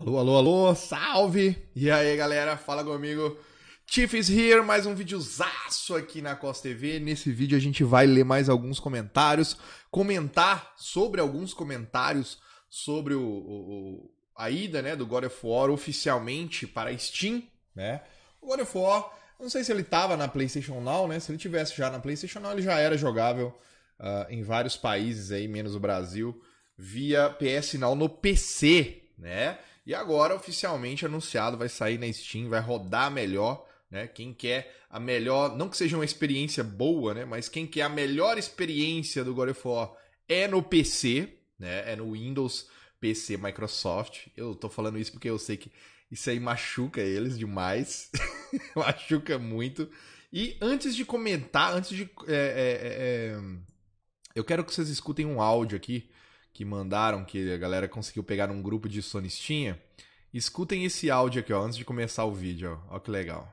Alô, alô, alô, salve! E aí, galera, fala comigo. Tiff's here, mais um videozaço aqui na Costa TV. Nesse vídeo a gente vai ler mais alguns comentários, comentar sobre alguns comentários sobre o, o a ida, né, do God of War oficialmente para Steam, né? O God of War, não sei se ele tava na PlayStation Now, né? Se ele tivesse já na PlayStation Now, ele já era jogável uh, em vários países aí, menos o Brasil, via PS Now no PC, né? E agora, oficialmente anunciado, vai sair na Steam, vai rodar melhor. Né? Quem quer a melhor, não que seja uma experiência boa, né? Mas quem quer a melhor experiência do God of War é no PC, né? É no Windows PC Microsoft. Eu tô falando isso porque eu sei que isso aí machuca eles demais, machuca muito. E antes de comentar, antes de é, é, é, é eu quero que vocês escutem um áudio aqui que mandaram, que a galera conseguiu pegar um grupo de sonistinha. Escutem esse áudio aqui, ó, antes de começar o vídeo. Ó, ó que legal.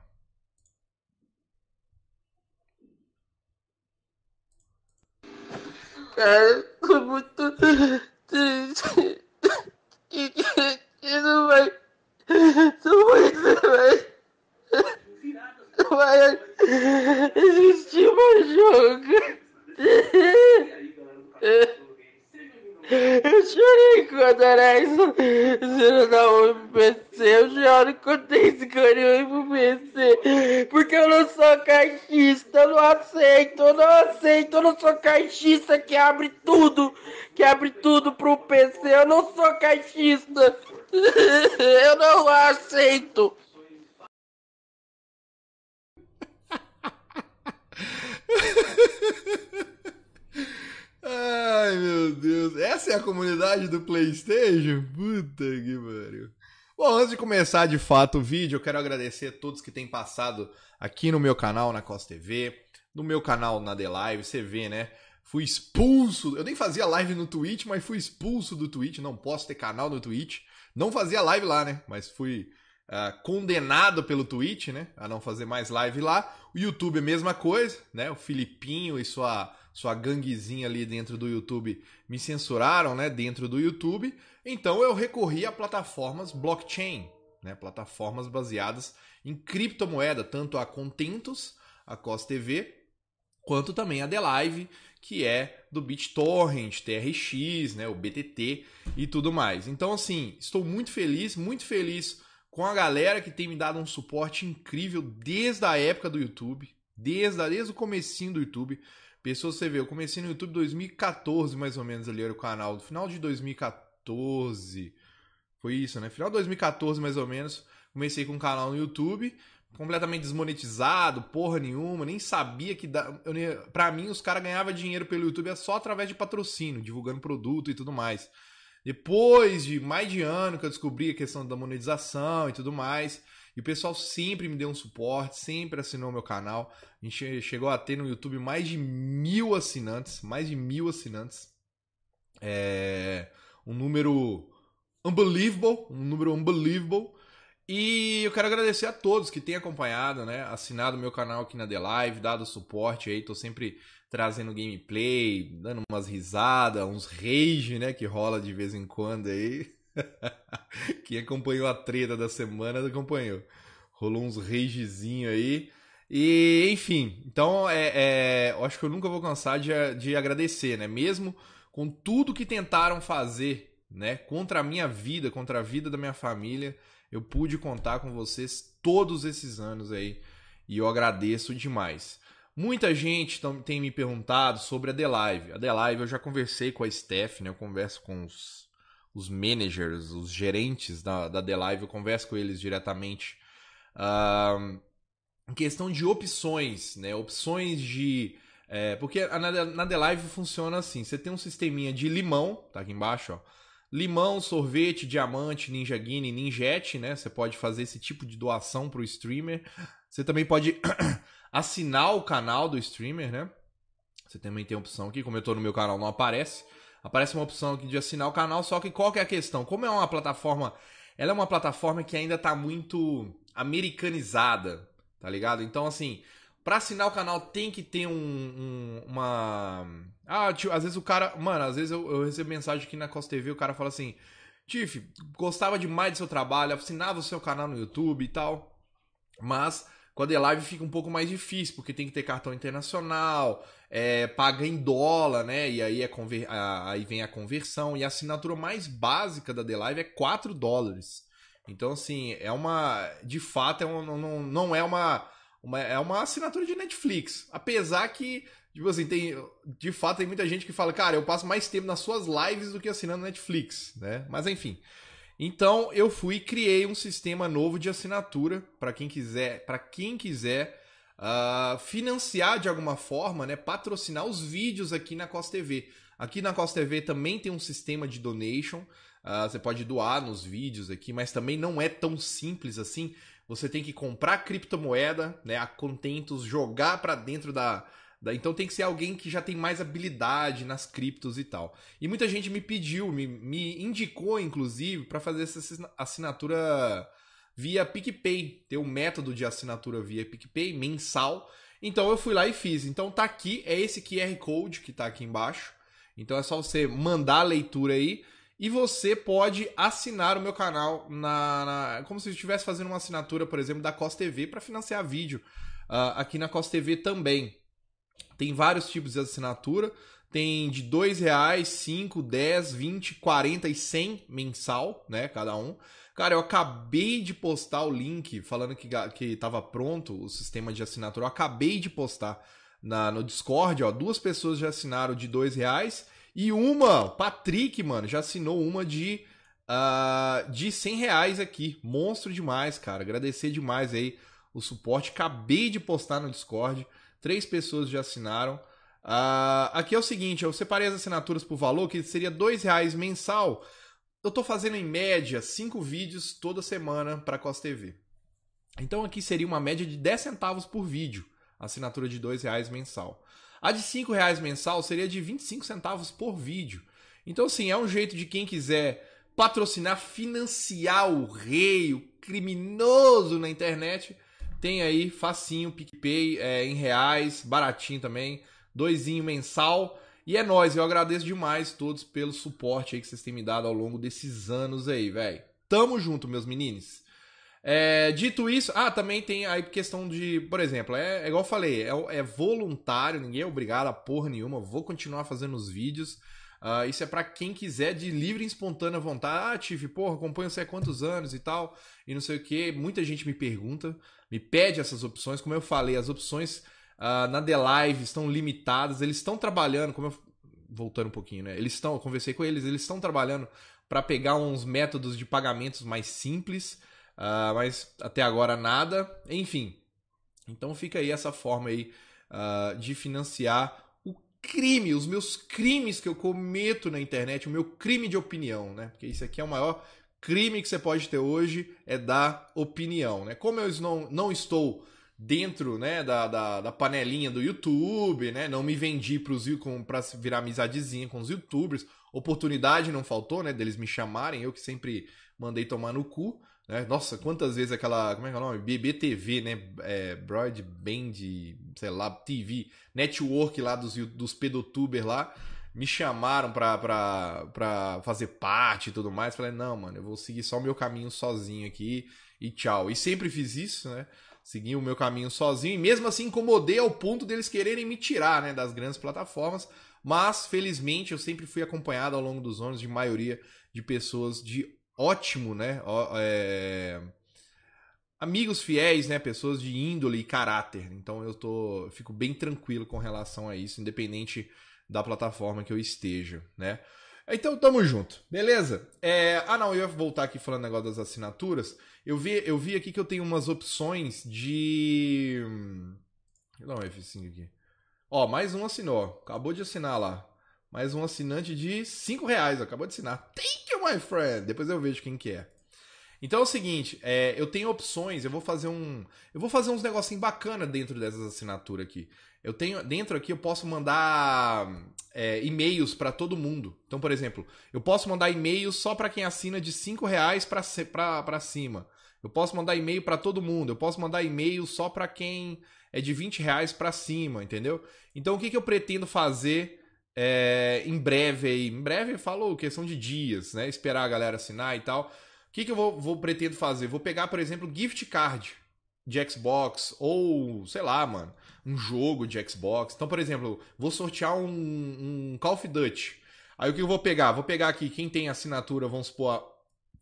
Cara, é, tô muito triste. Que, que, que não vai. Não vai. Não vai. vai existir mais jogo. Eu chorei quando era isso. Se não dá um PC, eu choro quando tem escolha um PC. Porque eu não sou caixista, eu não aceito, eu não aceito, eu não sou caixista que abre tudo, que abre tudo pro PC. Eu não sou caixista. Eu não aceito. Ai, meu Deus. Essa é a comunidade do PlayStation? Puta que pariu. Bom, antes de começar de fato o vídeo, eu quero agradecer a todos que têm passado aqui no meu canal, na Costa TV, no meu canal na The Live, você vê, né? Fui expulso. Eu nem fazia live no Twitch, mas fui expulso do Twitch. Não posso ter canal no Twitch. Não fazia live lá, né? Mas fui uh, condenado pelo Twitch, né? A não fazer mais live lá. O YouTube é a mesma coisa, né? O Filipinho e sua sua ganguezinha ali dentro do YouTube me censuraram, né, dentro do YouTube, então eu recorri a plataformas blockchain, né, plataformas baseadas em criptomoeda, tanto a Contentos, a Cos TV, quanto também a The Live, que é do BitTorrent, TRX, né, o BTT e tudo mais. Então assim, estou muito feliz, muito feliz com a galera que tem me dado um suporte incrível desde a época do YouTube, desde, desde o comecinho do YouTube. Pessoas, você vê, eu comecei no YouTube 2014, mais ou menos, ali era o canal. Do final de 2014. Foi isso, né? Final de 2014, mais ou menos, comecei com um canal no YouTube, completamente desmonetizado, porra nenhuma, nem sabia que da... eu, pra mim os caras ganhavam dinheiro pelo YouTube é só através de patrocínio, divulgando produto e tudo mais. Depois de mais de ano que eu descobri a questão da monetização e tudo mais, e o pessoal sempre me deu um suporte, sempre assinou meu canal. A gente chegou a ter no YouTube mais de mil assinantes, mais de mil assinantes. É um número unbelievable, um número unbelievable. E eu quero agradecer a todos que têm acompanhado, né? Assinado meu canal aqui na The Live, dado suporte aí, tô sempre trazendo gameplay, dando umas risadas, uns rage, né, que rola de vez em quando aí. Quem acompanhou a treta da semana acompanhou. Rolou uns ragezinho aí. E, enfim, então é, é, eu acho que eu nunca vou cansar de, de agradecer, né? Mesmo com tudo que tentaram fazer, né? Contra a minha vida, contra a vida da minha família, eu pude contar com vocês todos esses anos aí. E eu agradeço demais. Muita gente tem me perguntado sobre a The Live. A The Live eu já conversei com a Steph, né? Eu converso com os, os managers, os gerentes da, da The Live, eu converso com eles diretamente. Uh, em questão de opções, né? Opções de. É, porque na, na The Live funciona assim: você tem um sisteminha de limão, tá aqui embaixo, ó. Limão, sorvete, diamante, ninja guinea, ninjete, né? Você pode fazer esse tipo de doação pro streamer. Você também pode assinar o canal do streamer, né? Você também tem a opção aqui, como eu tô no meu canal, não aparece. Aparece uma opção aqui de assinar o canal, só que qual que é a questão? Como é uma plataforma, ela é uma plataforma que ainda tá muito americanizada, tá ligado? Então, assim, para assinar o canal tem que ter um, um uma... Ah, tio, às vezes o cara... Mano, às vezes eu, eu recebo mensagem aqui na Costa TV, o cara fala assim, Tiff, gostava demais do seu trabalho, assinava o seu canal no YouTube e tal, mas quando é live fica um pouco mais difícil, porque tem que ter cartão internacional, é, paga em dólar, né? E aí, é conver... aí vem a conversão. E a assinatura mais básica da The Live é 4 dólares. Então, assim, é uma. De fato, é um, não, não é uma, uma. É uma assinatura de Netflix. Apesar que Tipo assim, tem, de fato tem muita gente que fala, cara, eu passo mais tempo nas suas lives do que assinando Netflix, né? Mas enfim. Então eu fui e criei um sistema novo de assinatura para quem quiser, para quem quiser uh, financiar de alguma forma, né, patrocinar os vídeos aqui na Costa TV. Aqui na Costa TV também tem um sistema de donation. Uh, você pode doar nos vídeos aqui, mas também não é tão simples assim. Você tem que comprar criptomoeda, né, a contentos, jogar para dentro da, então tem que ser alguém que já tem mais habilidade nas criptos e tal. E muita gente me pediu, me, me indicou, inclusive, para fazer essa assinatura via PicPay. ter um método de assinatura via PicPay mensal. Então eu fui lá e fiz. Então tá aqui, é esse QR Code que tá aqui embaixo. Então é só você mandar a leitura aí. E você pode assinar o meu canal na, na como se estivesse fazendo uma assinatura, por exemplo, da costv TV para financiar vídeo uh, aqui na costv TV também. Tem vários tipos de assinatura. Tem de R$ reais, cinco dez vinte quarenta e cem mensal, né, cada um. Cara, eu acabei de postar o link falando que que tava pronto o sistema de assinatura. Eu acabei de postar na, no Discord, ó, duas pessoas já assinaram de R$ reais e uma, o Patrick, mano, já assinou uma de uh, de cem reais aqui. Monstro demais, cara. Agradecer demais aí o suporte. Acabei de postar no Discord. Três pessoas já assinaram. Uh, aqui é o seguinte: eu separei as assinaturas por valor, que seria dois reais mensal. Eu estou fazendo em média cinco vídeos toda semana para a Costa TV. Então aqui seria uma média de 10 centavos por vídeo, assinatura de dois reais mensal. A de cinco reais mensal seria de 25 centavos por vídeo. Então, assim, é um jeito de quem quiser patrocinar, financiar o rei, o criminoso na internet, tem aí, facinho, PicPay é, em reais, baratinho também, doisinho mensal. E é nóis, eu agradeço demais todos pelo suporte aí que vocês têm me dado ao longo desses anos aí, velho. Tamo junto, meus meninos. É, dito isso, ah, também tem a questão de, por exemplo, é, é igual eu falei, é, é voluntário, ninguém é obrigado a porra nenhuma, vou continuar fazendo os vídeos. Uh, isso é para quem quiser de livre e espontânea vontade. Ah, Tive, porra, acompanho você há quantos anos e tal, e não sei o que. Muita gente me pergunta, me pede essas opções. Como eu falei, as opções uh, na The Live estão limitadas. Eles estão trabalhando, como eu... Voltando um pouquinho, né? Eles estão, eu conversei com eles, eles estão trabalhando para pegar uns métodos de pagamentos mais simples, uh, mas até agora nada. Enfim, então fica aí essa forma aí de financiar crime, os meus crimes que eu cometo na internet, o meu crime de opinião, né? Porque isso aqui é o maior crime que você pode ter hoje, é dar opinião, né? Como eu não, não estou dentro né, da, da, da, panelinha do YouTube, né? Não me vendi para virar amizadezinha com os youtubers. Oportunidade não faltou, né? Deles me chamarem, eu que sempre mandei tomar no cu. Né? Nossa, quantas vezes aquela. Como é que é o nome? BBTV, né? É, Broadband, sei lá, TV, network lá dos, dos pedotubers lá. Me chamaram pra, pra, pra fazer parte e tudo mais. Falei, não, mano, eu vou seguir só o meu caminho sozinho aqui e tchau. E sempre fiz isso, né? Segui o meu caminho sozinho e mesmo assim incomodei ao ponto deles quererem me tirar, né? Das grandes plataformas. Mas, felizmente, eu sempre fui acompanhado ao longo dos anos de maioria de pessoas de ótimo, né? É... Amigos fiéis, né? Pessoas de índole e caráter. Então eu tô, fico bem tranquilo com relação a isso, independente da plataforma que eu esteja, né? Então tamo junto, beleza? É... Ah não, eu ia voltar aqui falando negócio das assinaturas. Eu vi, eu vi aqui que eu tenho umas opções de. Não, F5 aqui. Ó, mais um assinou. Acabou de assinar lá. Mais um assinante de 5 reais, acabou de assinar. Thank you, my friend! Depois eu vejo quem que é. Então é o seguinte, é, eu tenho opções, eu vou fazer um. Eu vou fazer uns negocinho bacana dentro dessas assinaturas aqui. Eu tenho. Dentro aqui eu posso mandar é, e-mails para todo mundo. Então, por exemplo, eu posso mandar e mail só para quem assina de 5 reais para cima. Eu posso mandar e-mail para todo mundo. Eu posso mandar e-mail só para quem é de 20 reais para cima, entendeu? Então o que, que eu pretendo fazer é, em breve aí, em breve falou questão de dias, né? Esperar a galera assinar e tal. O que, que eu vou, vou pretendo fazer? Vou pegar, por exemplo, gift card de Xbox ou, sei lá, mano, um jogo de Xbox. Então, por exemplo, vou sortear um, um Call of Duty. Aí o que eu vou pegar? Vou pegar aqui quem tem assinatura, vamos supor,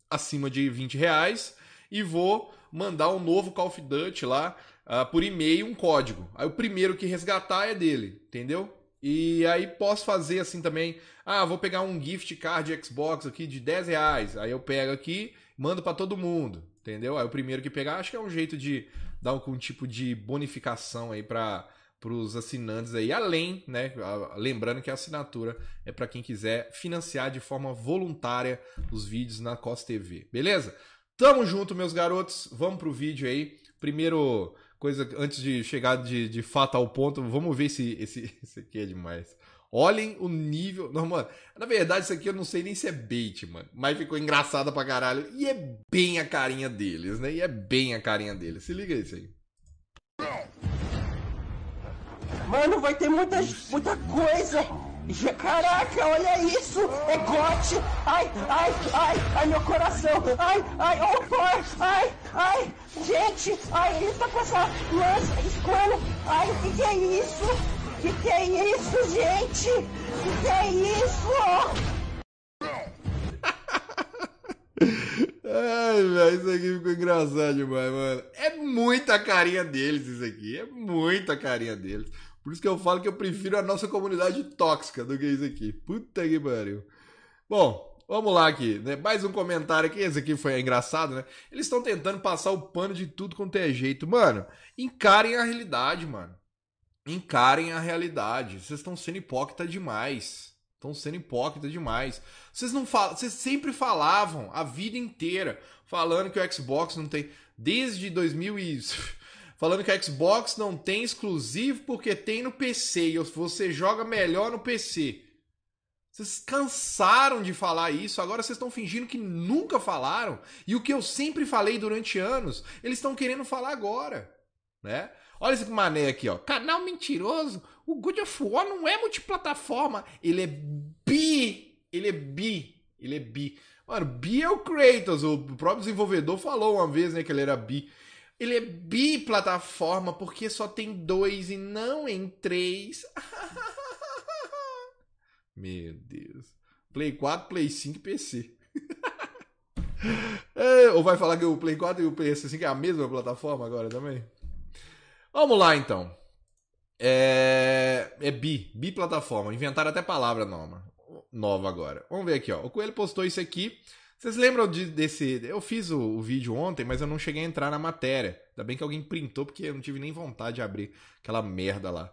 acima de 20 reais e vou mandar um novo Call of Duty lá uh, por e-mail, um código. Aí o primeiro que resgatar é dele, entendeu? E aí posso fazer assim também. Ah, vou pegar um gift card Xbox aqui de 10 reais. Aí eu pego aqui, mando para todo mundo, entendeu? Aí o primeiro que pegar, acho que é um jeito de dar algum tipo de bonificação aí para os assinantes aí, além, né? Lembrando que a assinatura é para quem quiser financiar de forma voluntária os vídeos na Costa TV, beleza? Tamo junto, meus garotos. Vamos pro vídeo aí. Primeiro coisa antes de chegar de, de fato ao ponto, vamos ver se esse, esse aqui é demais. Olhem o nível. Não, mano, na verdade, isso aqui eu não sei nem se é bait, mano. Mas ficou engraçada pra caralho. E é bem a carinha deles, né? E é bem a carinha deles. Se liga isso aí. Mano, vai ter muita muita coisa. Caraca, olha isso! É gote! Ai, ai, ai, ai, meu coração! Ai, ai, oh, por! Ai, ai, gente! Ai, ele tá com essa lança, escolha! Ai, o que, que é isso? O que, que é isso, gente? O que, que é isso? Ai, velho, isso aqui ficou engraçado demais, mano. É muita carinha deles, isso aqui. É muita carinha deles. Por isso que eu falo que eu prefiro a nossa comunidade tóxica do que isso aqui. Puta que pariu. Bom, vamos lá aqui, né? Mais um comentário aqui. Esse aqui foi engraçado, né? Eles estão tentando passar o pano de tudo quanto é jeito. Mano, encarem a realidade, mano. Encarem a realidade. Vocês estão sendo hipócrita demais. Estão sendo hipócrita demais. Vocês não falam, vocês sempre falavam a vida inteira falando que o Xbox não tem desde 2000 e falando que a Xbox não tem exclusivo porque tem no PC e você joga melhor no PC. Vocês cansaram de falar isso, agora vocês estão fingindo que nunca falaram. E o que eu sempre falei durante anos, eles estão querendo falar agora, né? Olha esse mané aqui, ó. Canal mentiroso. O God of War não é multiplataforma, ele é bi, ele é bi, ele é bi. Mano, bi é o Kratos, o próprio desenvolvedor falou uma vez, né, que ele era bi. Ele é biplataforma porque só tem dois e não em três. Meu Deus. Play 4, Play 5 e PC. é, ou vai falar que o Play 4 e o PS5 é a mesma plataforma agora também? Vamos lá então. É, é bi, biplataforma. Inventaram até palavra nova, nova agora. Vamos ver aqui, ó. O Coelho postou isso aqui. Vocês lembram de, desse. Eu fiz o, o, vídeo ontem, mas eu não cheguei a entrar na matéria. Ainda bem que alguém printou, porque eu não tive nem vontade de abrir aquela merda lá.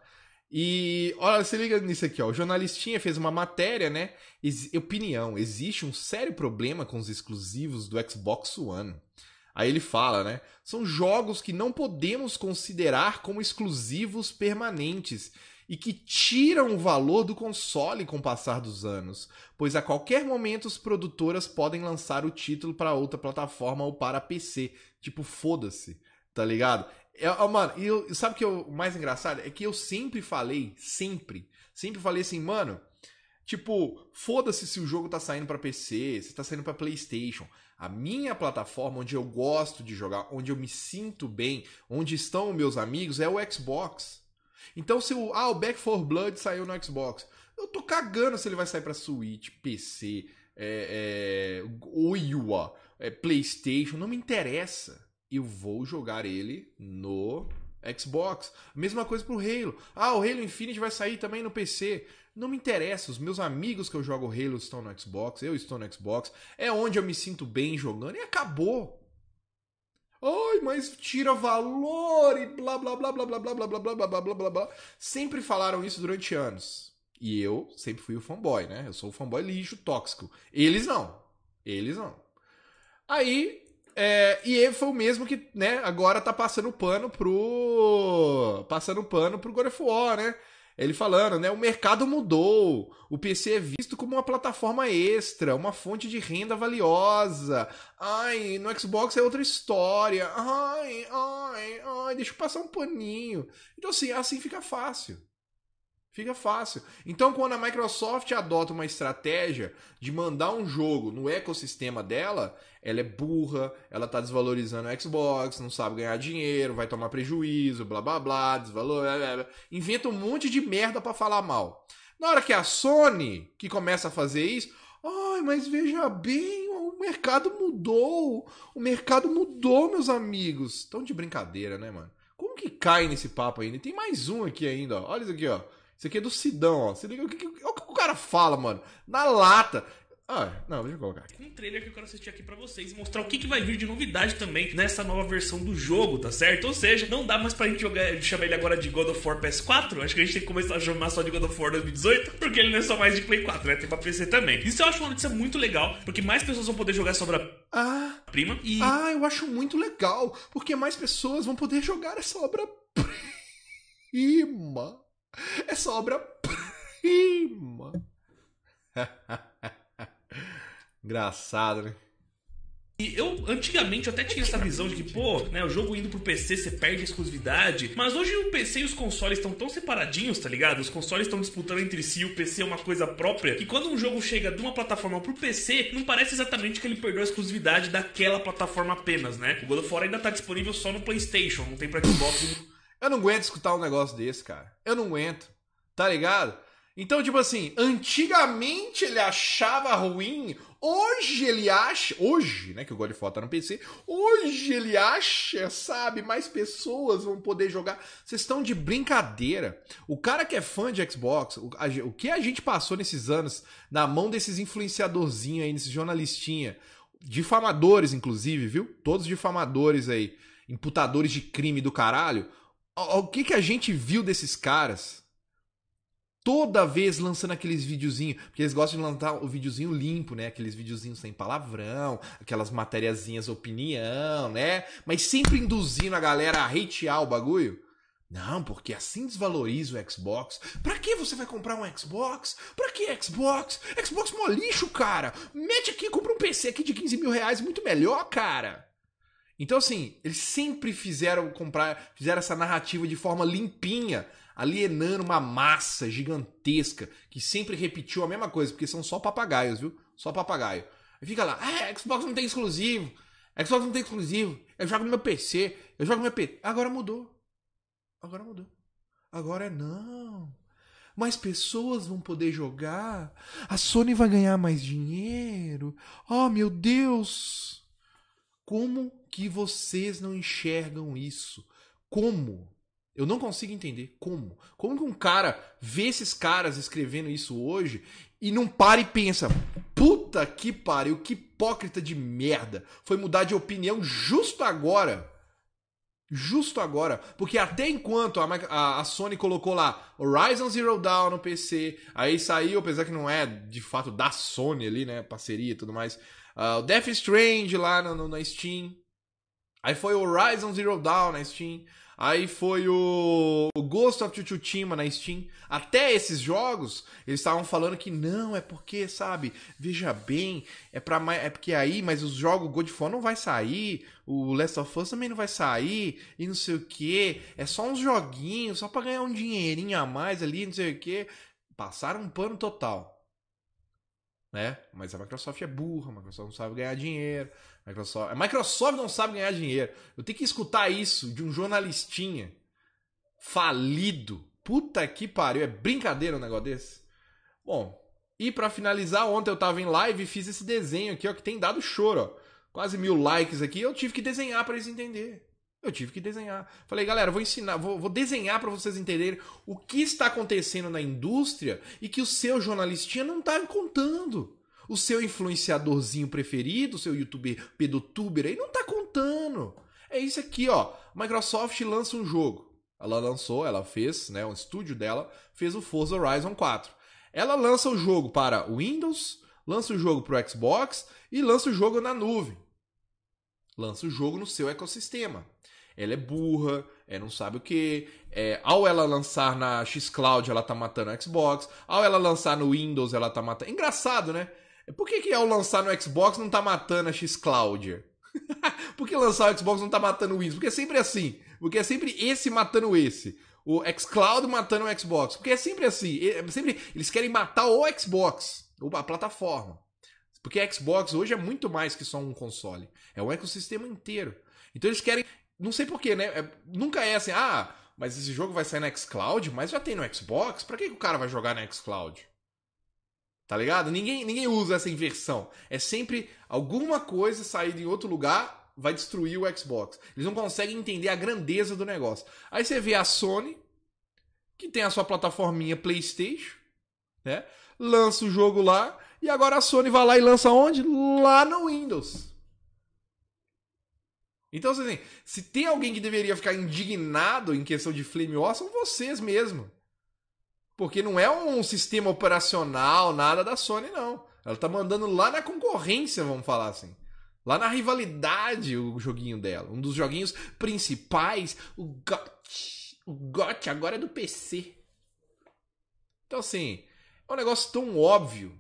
E olha, se liga nisso aqui, ó. O jornalistinha fez uma matéria, né? Ex opinião: existe um sério problema com os exclusivos do Xbox One. Aí ele fala, né? São jogos que não podemos considerar como exclusivos permanentes e que tiram o valor do console com o passar dos anos, pois a qualquer momento as produtoras podem lançar o título para outra plataforma ou para PC. Tipo, foda-se, tá ligado? É, eu, mano, eu, sabe que é o mais engraçado? É que eu sempre falei, sempre, sempre falei assim, mano, tipo, foda-se se o jogo tá saindo para PC, se tá saindo para PlayStation. A minha plataforma onde eu gosto de jogar, onde eu me sinto bem, onde estão meus amigos é o Xbox. Então, se o. Ah, o Back for Blood saiu no Xbox. Eu tô cagando se ele vai sair pra Switch, PC, é, é, Oiwa, é, PlayStation. Não me interessa. Eu vou jogar ele no Xbox. Mesma coisa pro Halo. Ah, o Halo Infinite vai sair também no PC. Não me interessa, os meus amigos que eu jogo Halo estão no Xbox, eu estou no Xbox, é onde eu me sinto bem jogando e acabou. Ai, mas tira valor e blá blá blá blá blá blá blá blá blá blá blá blá blá Sempre falaram isso durante anos. E eu sempre fui o fanboy, né? Eu sou o fanboy lixo, tóxico. Eles não. Eles não. Aí, é, e ele foi o mesmo que, né, agora tá passando pano pro. Passando pano pro God of War, né? Ele falando, né? O mercado mudou. O PC é visto como uma plataforma extra, uma fonte de renda valiosa. Ai, no Xbox é outra história. Ai, ai, ai, deixa eu passar um paninho. Então, assim, assim fica fácil. Fica fácil. Então, quando a Microsoft adota uma estratégia de mandar um jogo no ecossistema dela, ela é burra, ela tá desvalorizando o Xbox, não sabe ganhar dinheiro, vai tomar prejuízo, blá blá blá, desvalor, inventa um monte de merda para falar mal. Na hora que a Sony que começa a fazer isso, ai, mas veja bem, o mercado mudou, o mercado mudou, meus amigos. Tão de brincadeira, né, mano? Como que cai nesse papo ainda? tem mais um aqui ainda, ó. Olha isso aqui, ó. Esse aqui é do Sidão, ó. Se liga, o que, o que o cara fala, mano? Na lata. Ah, não, deixa eu colocar aqui. Um trailer que eu quero assistir aqui para vocês e mostrar o que, que vai vir de novidade também nessa nova versão do jogo, tá certo? Ou seja, não dá mais pra gente jogar, chamar ele agora de God of War PS4. Acho que a gente tem que começar a chamar só de God of War 2018, porque ele não é só mais de Play 4, né? Tem pra PC também. Isso eu acho uma notícia muito legal, porque mais pessoas vão poder jogar sobre a ah, prima e. Ah, eu acho muito legal, porque mais pessoas vão poder jogar essa obra prima. Essa obra-prima. Engraçado, né? E eu, antigamente, eu até tinha essa visão de que, pô, né, o jogo indo pro PC você perde a exclusividade. Mas hoje o PC e os consoles estão tão separadinhos, tá ligado? Os consoles estão disputando entre si, o PC é uma coisa própria. E quando um jogo chega de uma plataforma pro PC, não parece exatamente que ele perdeu a exclusividade daquela plataforma apenas, né? O God of War ainda tá disponível só no PlayStation, não tem pra Xbox. Eu não aguento escutar um negócio desse, cara. Eu não aguento. Tá ligado? Então, tipo assim, antigamente ele achava ruim, hoje ele acha. Hoje, né, que o Godfall tá no PC, hoje ele acha, sabe, mais pessoas vão poder jogar. Vocês estão de brincadeira. O cara que é fã de Xbox, o, a, o que a gente passou nesses anos na mão desses influenciadorzinhos aí, desses jornalistinha, difamadores, inclusive, viu? Todos difamadores aí, imputadores de crime do caralho o que, que a gente viu desses caras toda vez lançando aqueles videozinhos, porque eles gostam de lançar o videozinho limpo, né? Aqueles videozinhos sem palavrão, aquelas matériazinhas opinião, né? Mas sempre induzindo a galera a hatear o bagulho. Não, porque assim desvaloriza o Xbox. Pra que você vai comprar um Xbox? Pra que Xbox? Xbox mó lixo, cara! Mete aqui, compra um PC aqui de 15 mil reais, muito melhor, cara! Então, assim, eles sempre fizeram comprar, fizeram essa narrativa de forma limpinha, alienando uma massa gigantesca que sempre repetiu a mesma coisa, porque são só papagaios, viu? Só papagaio. E fica lá, ah, Xbox não tem exclusivo, Xbox não tem exclusivo, eu jogo no meu PC, eu jogo no meu PC. Agora mudou. Agora mudou. Agora é não. Mais pessoas vão poder jogar. A Sony vai ganhar mais dinheiro. Oh, meu Deus! Como que vocês não enxergam isso? Como? Eu não consigo entender como. Como que um cara vê esses caras escrevendo isso hoje e não para e pensa: puta que pariu, que hipócrita de merda. Foi mudar de opinião justo agora. Justo agora. Porque até enquanto a, a, a Sony colocou lá Horizon Zero Dawn no PC, aí saiu, apesar que não é de fato da Sony ali, né? Parceria e tudo mais. Uh, o Death Strange lá no, no, na Steam. Aí foi o Horizon Zero Dawn na Steam. Aí foi o Ghost of Tsushima na Steam. Até esses jogos, eles estavam falando que não, é porque, sabe, veja bem, é para é porque aí, mas os jogos God of War não vai sair, o Last of Us também não vai sair, e não sei o que. É só uns joguinhos, só para ganhar um dinheirinho a mais ali, não sei o que. Passaram um pano total né? Mas a Microsoft é burra, a Microsoft não sabe ganhar dinheiro, a Microsoft, a Microsoft não sabe ganhar dinheiro. Eu tenho que escutar isso de um jornalistinha falido. Puta que pariu, é brincadeira um negócio desse? Bom, e para finalizar, ontem eu tava em live e fiz esse desenho aqui, ó, que tem dado choro, ó. Quase mil likes aqui, eu tive que desenhar para eles entender. Eu tive que desenhar. Falei, galera, vou ensinar, vou, vou desenhar para vocês entenderem o que está acontecendo na indústria e que o seu jornalistinha não está contando. O seu influenciadorzinho preferido, o seu youtuber pedotuber aí não está contando. É isso aqui, ó. Microsoft lança um jogo. Ela lançou, ela fez, né, o estúdio dela fez o Forza Horizon 4. Ela lança o jogo para Windows, lança o jogo para o Xbox e lança o jogo na nuvem lança o jogo no seu ecossistema. Ela é burra, ela é não sabe o que. É, ao ela lançar na Xcloud, ela tá matando a Xbox. Ao ela lançar no Windows, ela tá matando. Engraçado, né? Por que, que ao lançar no Xbox não tá matando a Xcloud? Por que lançar o Xbox não tá matando o Windows? Porque é sempre assim. Porque é sempre esse matando esse. O Xcloud matando o Xbox. Porque é sempre assim. É sempre, eles querem matar o Xbox, a plataforma. Porque a Xbox hoje é muito mais que só um console. É um ecossistema inteiro. Então eles querem. Não sei porquê, né? É... nunca é assim, ah, mas esse jogo vai sair na Xcloud, mas já tem no Xbox? Pra que, que o cara vai jogar na Xcloud? Tá ligado? Ninguém, ninguém usa essa inversão. É sempre alguma coisa sair de outro lugar vai destruir o Xbox. Eles não conseguem entender a grandeza do negócio. Aí você vê a Sony, que tem a sua plataforminha PlayStation, né? Lança o jogo lá e agora a Sony vai lá e lança onde? Lá no Windows. Então, assim, se tem alguém que deveria ficar indignado em questão de Flame War, são vocês mesmo. Porque não é um sistema operacional, nada da Sony, não. Ela tá mandando lá na concorrência, vamos falar assim. Lá na rivalidade, o joguinho dela. Um dos joguinhos principais, o GOT. O GOT agora é do PC. Então, assim, é um negócio tão óbvio,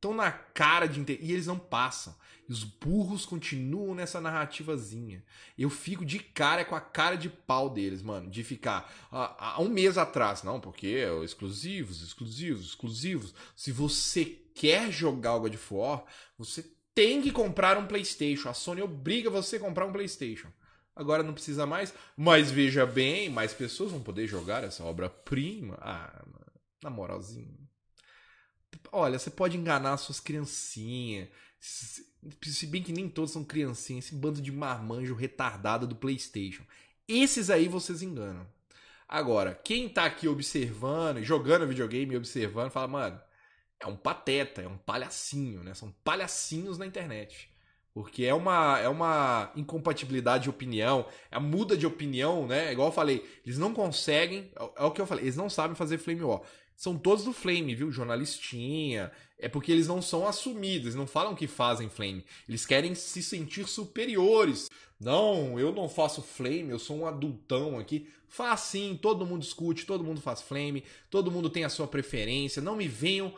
tão na cara de. E eles não passam. E os burros continuam nessa narrativazinha. Eu fico de cara com a cara de pau deles, mano. De ficar há ah, ah, um mês atrás. Não, porque é exclusivos, exclusivos, exclusivos. Se você quer jogar o God of War, você tem que comprar um PlayStation. A Sony obriga você a comprar um PlayStation. Agora não precisa mais. Mas veja bem, mais pessoas vão poder jogar essa obra-prima. Ah, na moralzinha. Olha, você pode enganar suas criancinhas. Se bem que nem todos são criancinhas, esse bando de marmanjo retardado do PlayStation. Esses aí vocês enganam. Agora, quem tá aqui observando, jogando videogame e observando, fala, mano, é um pateta, é um palhacinho, né? São palhacinhos na internet. Porque é uma, é uma incompatibilidade de opinião, é a muda de opinião, né? Igual eu falei, eles não conseguem, é o que eu falei, eles não sabem fazer flame war são todos do Flame, viu? Jornalistinha. É porque eles não são assumidos, não falam que fazem Flame. Eles querem se sentir superiores. Não, eu não faço Flame, eu sou um adultão aqui. Faz sim, todo mundo escute, todo mundo faz Flame, todo mundo tem a sua preferência. Não me venham.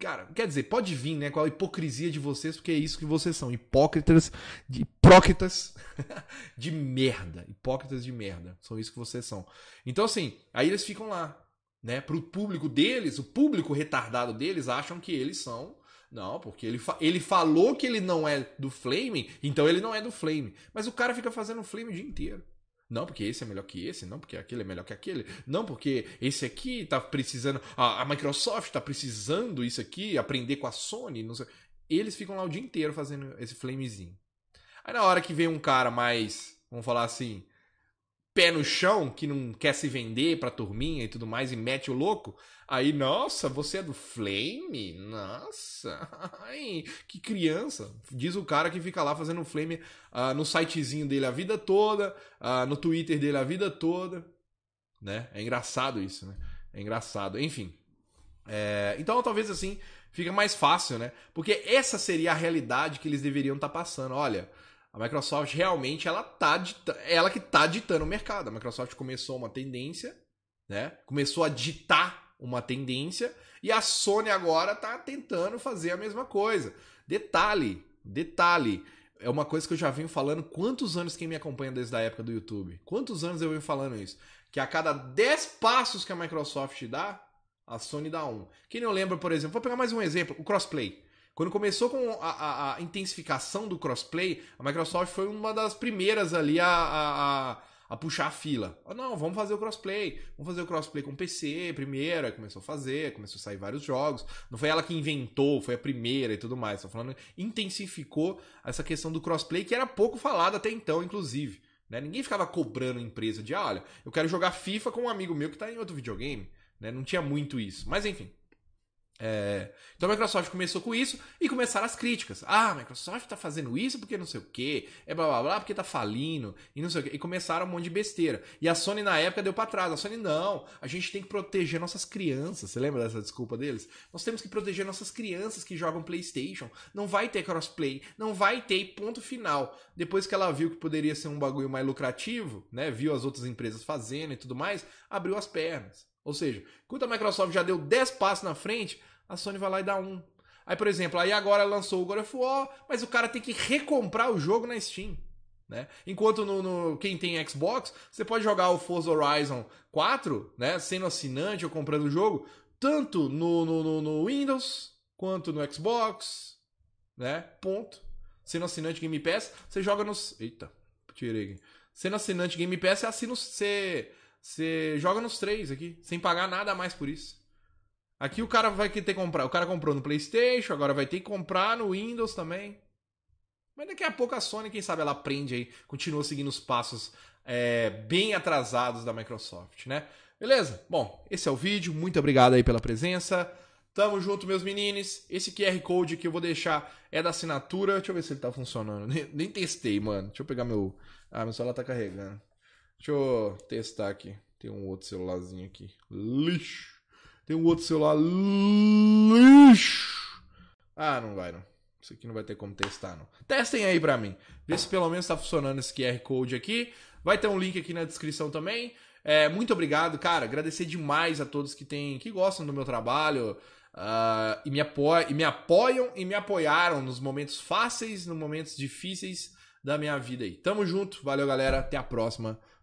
Cara, quer dizer, pode vir, né? Com a hipocrisia de vocês, porque é isso que vocês são. Hipócritas, de, hipócritas de merda. Hipócritas de merda. São isso que vocês são. Então, assim, aí eles ficam lá né, para o público deles, o público retardado deles acham que eles são não, porque ele, fa ele falou que ele não é do Flame, então ele não é do Flame. Mas o cara fica fazendo Flame o dia inteiro. Não, porque esse é melhor que esse, não, porque aquele é melhor que aquele, não, porque esse aqui tá precisando. A, a Microsoft tá precisando isso aqui, aprender com a Sony, não sei. Eles ficam lá o dia inteiro fazendo esse flamezinho. Aí na hora que vem um cara mais, vamos falar assim, pé no chão, que não quer se vender pra turminha e tudo mais, e mete o louco. Aí, nossa, você é do Flame? Nossa, ai, que criança. Diz o cara que fica lá fazendo Flame uh, no sitezinho dele a vida toda, uh, no Twitter dele a vida toda. Né? É engraçado isso, né? É engraçado. Enfim. É... Então, talvez assim, fica mais fácil, né? Porque essa seria a realidade que eles deveriam estar tá passando. Olha, a Microsoft realmente ela tá ela que tá ditando o mercado. A Microsoft começou uma tendência, né? Começou a ditar uma tendência e a Sony agora tá tentando fazer a mesma coisa. Detalhe, detalhe, é uma coisa que eu já venho falando quantos anos quem me acompanha desde a época do YouTube. Quantos anos eu venho falando isso? Que a cada 10 passos que a Microsoft dá, a Sony dá um. Quem não lembra, por exemplo, vou pegar mais um exemplo, o crossplay. Quando começou com a, a, a intensificação do crossplay, a Microsoft foi uma das primeiras ali a, a, a puxar a fila. Não, vamos fazer o crossplay. Vamos fazer o crossplay com PC primeiro. Aí começou a fazer, começou a sair vários jogos. Não foi ela que inventou, foi a primeira e tudo mais. Estou falando, intensificou essa questão do crossplay, que era pouco falada até então, inclusive. Né? Ninguém ficava cobrando a empresa de, ah, olha, eu quero jogar FIFA com um amigo meu que está em outro videogame. Né? Não tinha muito isso. Mas enfim, é... Então a Microsoft começou com isso e começaram as críticas. Ah, a Microsoft tá fazendo isso porque não sei o que, é blá blá blá, porque tá falindo e não sei o que. E começaram um monte de besteira. E a Sony na época deu para trás. A Sony, não, a gente tem que proteger nossas crianças. Você lembra dessa desculpa deles? Nós temos que proteger nossas crianças que jogam PlayStation. Não vai ter crossplay, não vai ter ponto final. Depois que ela viu que poderia ser um bagulho mais lucrativo, né? Viu as outras empresas fazendo e tudo mais, abriu as pernas. Ou seja, enquanto a Microsoft já deu 10 passos na frente, a Sony vai lá e dá um. Aí, por exemplo, aí agora lançou o God of War, mas o cara tem que recomprar o jogo na Steam. Né? Enquanto no, no, quem tem Xbox, você pode jogar o Forza Horizon 4, né? sendo assinante ou comprando o jogo, tanto no, no, no Windows quanto no Xbox. Né? Ponto. Sendo assinante Game Pass, você joga nos. Eita, tirei aqui. Sendo assinante Game Pass, você assina. Você você joga nos três aqui, sem pagar nada a mais por isso. Aqui o cara vai ter que comprar. O cara comprou no PlayStation, agora vai ter que comprar no Windows também. Mas daqui a pouco a Sony, quem sabe, ela aprende aí, continua seguindo os passos é, bem atrasados da Microsoft, né? Beleza? Bom, esse é o vídeo. Muito obrigado aí pela presença. Tamo junto, meus meninos. Esse QR Code que eu vou deixar é da assinatura. Deixa eu ver se ele tá funcionando. Nem, nem testei, mano. Deixa eu pegar meu. Ah, meu celular tá carregando. Deixa eu testar aqui. Tem um outro celularzinho aqui. Lixo. Tem um outro celular. Lixo. Ah, não vai não. Isso aqui não vai ter como testar não. Testem aí pra mim. Vê se pelo menos tá funcionando esse QR Code aqui. Vai ter um link aqui na descrição também. É, muito obrigado, cara. Agradecer demais a todos que tem, que gostam do meu trabalho. Uh, e, me apoia, e me apoiam e me apoiaram nos momentos fáceis, nos momentos difíceis da minha vida aí. Tamo junto, valeu galera, até a próxima.